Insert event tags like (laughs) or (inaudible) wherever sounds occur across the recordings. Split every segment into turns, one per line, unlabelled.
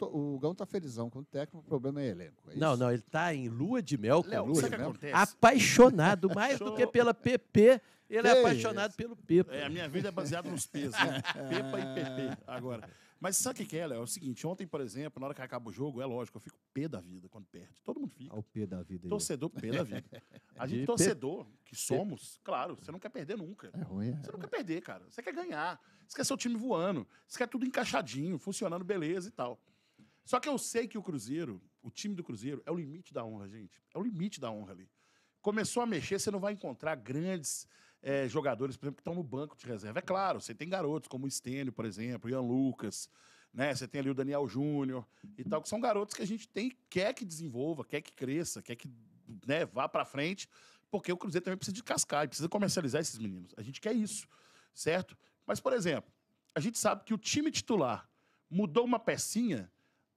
tô, o Gão tá felizão com o técnico, o problema é elenco. É não, não, ele tá em lua de mel com Léo, lua de que mel. acontece? Apaixonado, (laughs) mais do que pela PP, ele é, é apaixonado pelo Pepa. É, a minha vida é baseada nos pesos né? Pepa e PP, agora. Mas sabe o que é, Léo? É o seguinte, ontem, por exemplo, na hora que acaba o jogo, é lógico, eu fico pé da vida quando perde. Todo mundo fica. Ao pé da vida. Torcedor, pé da vida. A gente, torcedor, que somos, claro, você não quer perder nunca. É ruim, é. Você não quer perder, cara. Você quer ganhar. Você quer seu time voando. Você quer tudo encaixadinho, funcionando beleza e tal. Só que eu sei que o Cruzeiro, o time do Cruzeiro, é o limite da honra, gente. É o limite da honra ali. Começou a mexer, você não vai encontrar grandes é, jogadores, por exemplo, que estão no banco de reserva. É claro, você tem garotos como o Estênio, por exemplo, Ian Lucas, né? Você tem ali o Daniel Júnior e tal, que são garotos que a gente tem, quer que desenvolva, quer que cresça, quer que né, vá para frente, porque o Cruzeiro também precisa de cascar precisa comercializar esses meninos. A gente quer isso, certo? Mas, por exemplo, a gente sabe que o time titular mudou uma pecinha,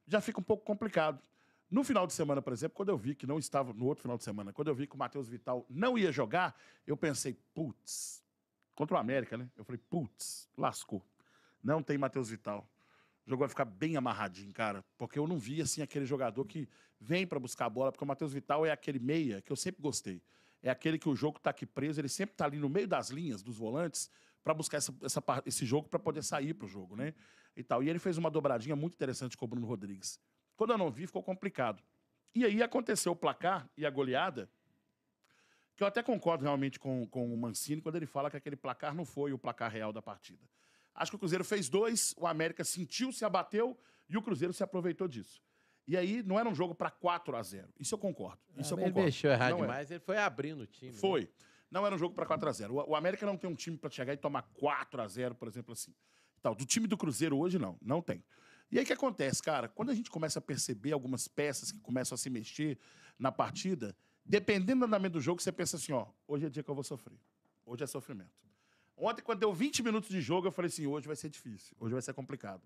já fica um pouco complicado. No final de semana, por exemplo, quando eu vi que não estava, no outro final de semana, quando eu vi que o Matheus Vital não ia jogar, eu pensei, putz, contra o América, né? Eu falei, putz, lascou. Não tem Matheus Vital. O jogo vai ficar bem amarradinho, cara, porque eu não vi assim aquele jogador que vem para buscar a bola, porque o Matheus Vital é aquele meia que eu sempre gostei. É aquele que o jogo tá aqui preso, ele sempre tá ali no meio das linhas dos volantes para buscar essa, essa, esse jogo para poder sair pro jogo, né? e tal. E ele fez uma dobradinha muito interessante com o Bruno Rodrigues. Quando eu não vi, ficou complicado. E aí aconteceu o placar e a goleada, que eu até concordo realmente com, com o Mancini quando ele fala que aquele placar não foi o placar real da partida. Acho que o Cruzeiro fez dois, o América sentiu, se abateu e o Cruzeiro se aproveitou disso. E aí não era um jogo para 4 a 0 Isso eu concordo. Isso ah, eu concordo. Ele deixou errar não é. demais, era. ele foi abrindo o time. Né? Foi. Né? Não era um jogo para 4 a 0 o, América não tem um time para chegar e tomar 4 a 0 por exemplo, assim. Tal. Do time do Cruzeiro hoje, não. Não tem. E aí o que acontece, cara? Quando a gente começa a perceber algumas peças que começam a se mexer na partida, dependendo do andamento do jogo, você pensa assim, ó, hoje é dia que eu vou sofrer. Hoje é sofrimento. Ontem, quando deu 20 minutos de jogo, eu falei assim: hoje vai ser difícil, hoje vai ser complicado.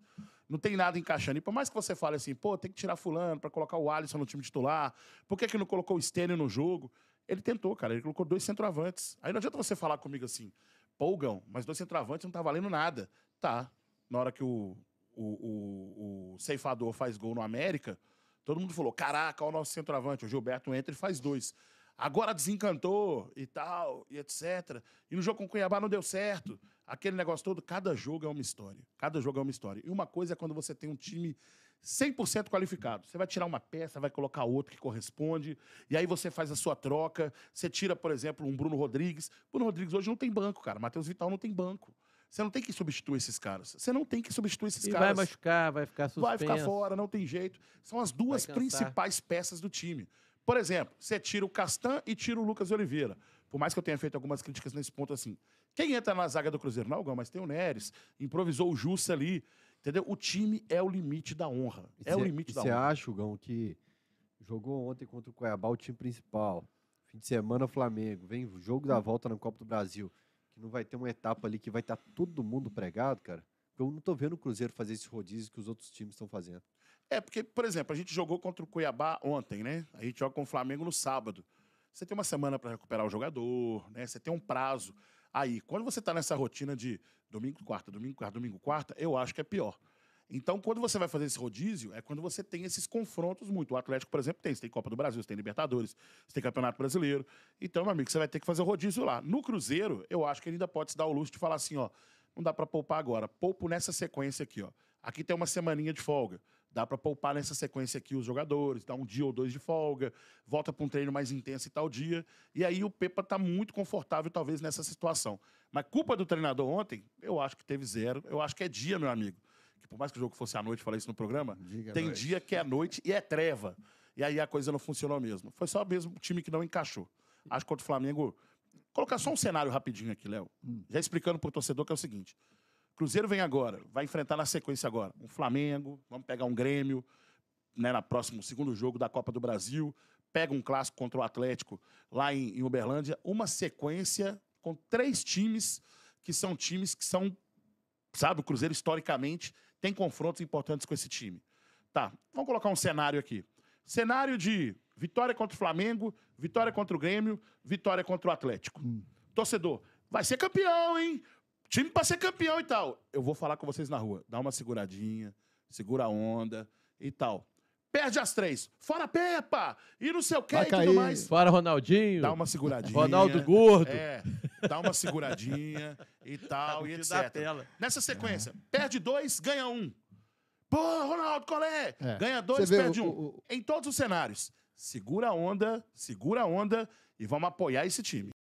Não tem nada encaixando. E por mais que você fale assim, pô, tem que tirar Fulano para colocar o Alisson no time titular, por que, que não colocou o Stênio no jogo? Ele tentou, cara, ele colocou dois centroavantes. Aí não adianta você falar comigo assim: Polgão, mas dois centroavantes não tá valendo nada. Tá. Na hora que o, o, o, o ceifador faz gol no América, todo mundo falou: caraca, olha o nosso centroavante. O Gilberto entra e faz dois. Agora desencantou e tal, e etc. E no jogo com o Cuiabá não deu certo. Aquele negócio todo, cada jogo é uma história. Cada jogo é uma história. E uma coisa é quando você tem um time 100% qualificado. Você vai tirar uma peça, vai colocar outra que corresponde, e aí você faz a sua troca. Você tira, por exemplo, um Bruno Rodrigues. Bruno Rodrigues hoje não tem banco, cara. Matheus Vital não tem banco. Você não tem que substituir esses caras. Você não tem que substituir esses e caras. Vai machucar, vai ficar suspenso. Vai ficar fora, não tem jeito. São as duas principais peças do time. Por exemplo, você tira o Castan e tira o Lucas Oliveira. Por mais que eu tenha feito algumas críticas nesse ponto, assim. Quem entra na zaga do Cruzeiro? Não, mas tem o Neres. Improvisou o Jussa ali. Entendeu? O time é o limite da honra. E é cê, o limite da honra. Você acha, Gão, que jogou ontem contra o Cuiabá o time principal, fim de semana Flamengo, vem o jogo da volta no Copa do Brasil, que não vai ter uma etapa ali que vai estar tá todo mundo pregado, cara? Eu não tô vendo o Cruzeiro fazer esse rodízio que os outros times estão fazendo. É, porque, por exemplo, a gente jogou contra o Cuiabá ontem, né? A gente joga com o Flamengo no sábado. Você tem uma semana para recuperar o jogador, né? Você tem um prazo. Aí, quando você está nessa rotina de domingo, quarta, domingo, quarta, domingo, quarta, eu acho que é pior. Então, quando você vai fazer esse rodízio, é quando você tem esses confrontos muito. O Atlético, por exemplo, tem. Você tem Copa do Brasil, você tem Libertadores, você tem Campeonato Brasileiro. Então, meu amigo, você vai ter que fazer o rodízio lá. No Cruzeiro, eu acho que ele ainda pode se dar o luxo de falar assim, ó, não dá para poupar agora. Poupo nessa sequência aqui, ó. Aqui tem uma semaninha de folga. Dá para poupar nessa sequência aqui os jogadores, dá um dia ou dois de folga, volta para um treino mais intenso e tal dia. E aí o Pepa está muito confortável, talvez, nessa situação. Mas culpa do treinador ontem, eu acho que teve zero. Eu acho que é dia, meu amigo. Que por mais que o jogo fosse à noite, falei isso no programa, Diga tem dia que é noite e é treva. E aí a coisa não funcionou mesmo. Foi só mesmo o time que não encaixou. Acho que contra o Flamengo. Colocar só um cenário rapidinho aqui, Léo. Hum. Já explicando para o torcedor que é o seguinte: Cruzeiro vem agora, vai enfrentar na sequência agora um Flamengo, vamos pegar um Grêmio, né, na próximo segundo jogo da Copa do Brasil, pega um clássico contra o Atlético lá em, em Uberlândia, uma sequência com três times que são times que são, sabe, o Cruzeiro historicamente tem confrontos importantes com esse time. Tá, vamos colocar um cenário aqui. Cenário de vitória contra o Flamengo, vitória contra o Grêmio, vitória contra o Atlético. Hum. Torcedor, vai ser campeão, hein? time para ser campeão e tal. Eu vou falar com vocês na rua. Dá uma seguradinha, segura a onda e tal. Perde as três. Fora Pepa! E não sei o que e tudo mais. Fora Ronaldinho. Dá uma seguradinha. Ronaldo Gordo. É, dá uma seguradinha e tal, (laughs) e etc. Nessa sequência, é. perde dois, ganha um. Pô, Ronaldo, qual é? é. Ganha dois, perde um. O, o... Em todos os cenários. Segura a onda, segura a onda e vamos apoiar esse time.